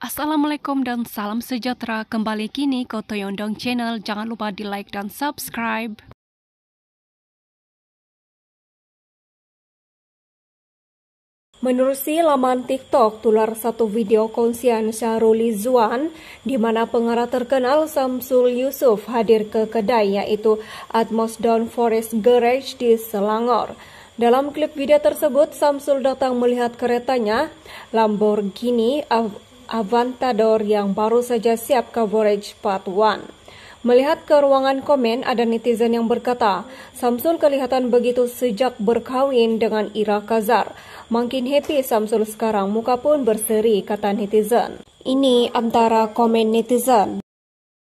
Assalamualaikum dan salam sejahtera kembali kini ke Toyondong Channel. Jangan lupa di like dan subscribe. Menurut laman TikTok, tular satu video konsian Syahruli Zuan, di mana pengarah terkenal Samsul Yusuf hadir ke kedai yaitu Atmos Down Forest Garage di Selangor. Dalam klip video tersebut, Samsul datang melihat keretanya Lamborghini Avantador yang baru saja siap coverage part 1. Melihat ke ruangan komen, ada netizen yang berkata, Samsul kelihatan begitu sejak berkahwin dengan Ira Kazar. Makin happy Samsul sekarang, muka pun berseri, kata netizen. Ini antara komen netizen.